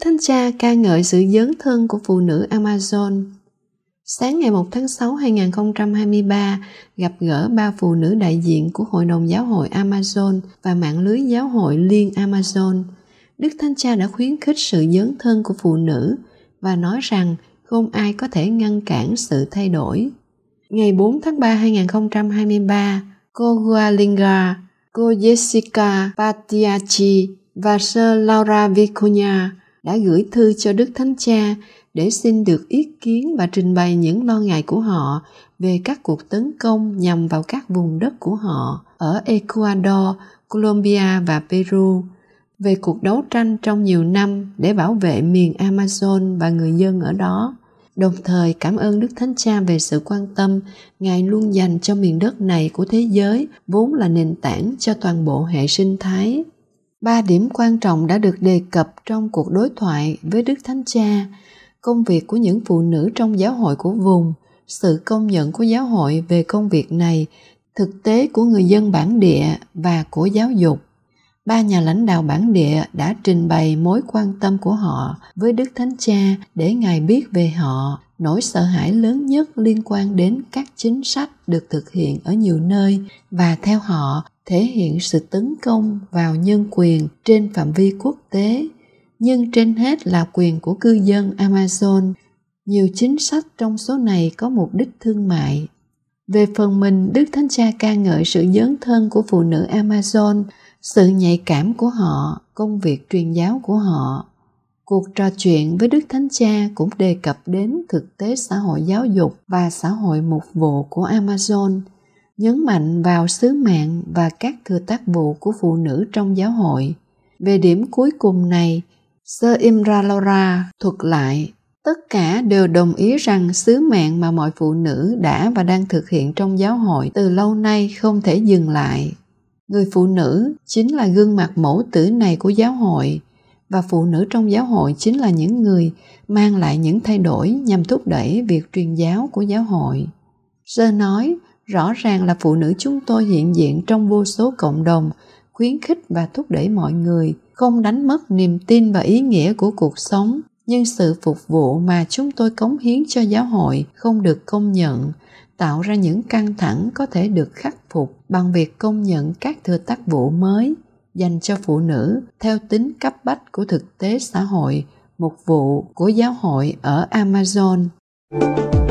Thánh Cha ca ngợi sự dấn thân của phụ nữ Amazon. Sáng ngày 1 tháng 6 2023, gặp gỡ ba phụ nữ đại diện của Hội đồng Giáo hội Amazon và mạng lưới giáo hội Liên Amazon. Đức Thánh Cha đã khuyến khích sự dấn thân của phụ nữ và nói rằng không ai có thể ngăn cản sự thay đổi. Ngày 4 tháng 3 2023, cô Gualinga, cô Jessica Patiachi và Sir Laura Vicuña đã gửi thư cho Đức Thánh Cha để xin được ý kiến và trình bày những lo ngại của họ về các cuộc tấn công nhằm vào các vùng đất của họ ở Ecuador, Colombia và Peru, về cuộc đấu tranh trong nhiều năm để bảo vệ miền Amazon và người dân ở đó. Đồng thời cảm ơn Đức Thánh Cha về sự quan tâm Ngài luôn dành cho miền đất này của thế giới vốn là nền tảng cho toàn bộ hệ sinh thái Ba điểm quan trọng đã được đề cập trong cuộc đối thoại với Đức Thánh Cha, công việc của những phụ nữ trong giáo hội của vùng, sự công nhận của giáo hội về công việc này, thực tế của người dân bản địa và của giáo dục. Ba nhà lãnh đạo bản địa đã trình bày mối quan tâm của họ với Đức Thánh Cha để Ngài biết về họ nỗi sợ hãi lớn nhất liên quan đến các chính sách được thực hiện ở nhiều nơi và theo họ thể hiện sự tấn công vào nhân quyền trên phạm vi quốc tế nhưng trên hết là quyền của cư dân amazon nhiều chính sách trong số này có mục đích thương mại về phần mình đức thánh cha ca ngợi sự dấn thân của phụ nữ amazon sự nhạy cảm của họ công việc truyền giáo của họ Cuộc trò chuyện với Đức Thánh Cha cũng đề cập đến thực tế xã hội giáo dục và xã hội mục vụ của Amazon, nhấn mạnh vào sứ mạng và các thừa tác vụ của phụ nữ trong giáo hội. Về điểm cuối cùng này, Sơ imra Imralora thuật lại tất cả đều đồng ý rằng sứ mạng mà mọi phụ nữ đã và đang thực hiện trong giáo hội từ lâu nay không thể dừng lại người phụ nữ chính là gương mặt mẫu tử này của giáo hội và phụ nữ trong giáo hội chính là những người mang lại những thay đổi nhằm thúc đẩy việc truyền giáo của giáo hội. Sơ nói, rõ ràng là phụ nữ chúng tôi hiện diện trong vô số cộng đồng, khuyến khích và thúc đẩy mọi người không đánh mất niềm tin và ý nghĩa của cuộc sống, nhưng sự phục vụ mà chúng tôi cống hiến cho giáo hội không được công nhận, tạo ra những căng thẳng có thể được khắc phục bằng việc công nhận các thừa tác vụ mới dành cho phụ nữ theo tính cấp bách của thực tế xã hội, một vụ của giáo hội ở Amazon. Thank you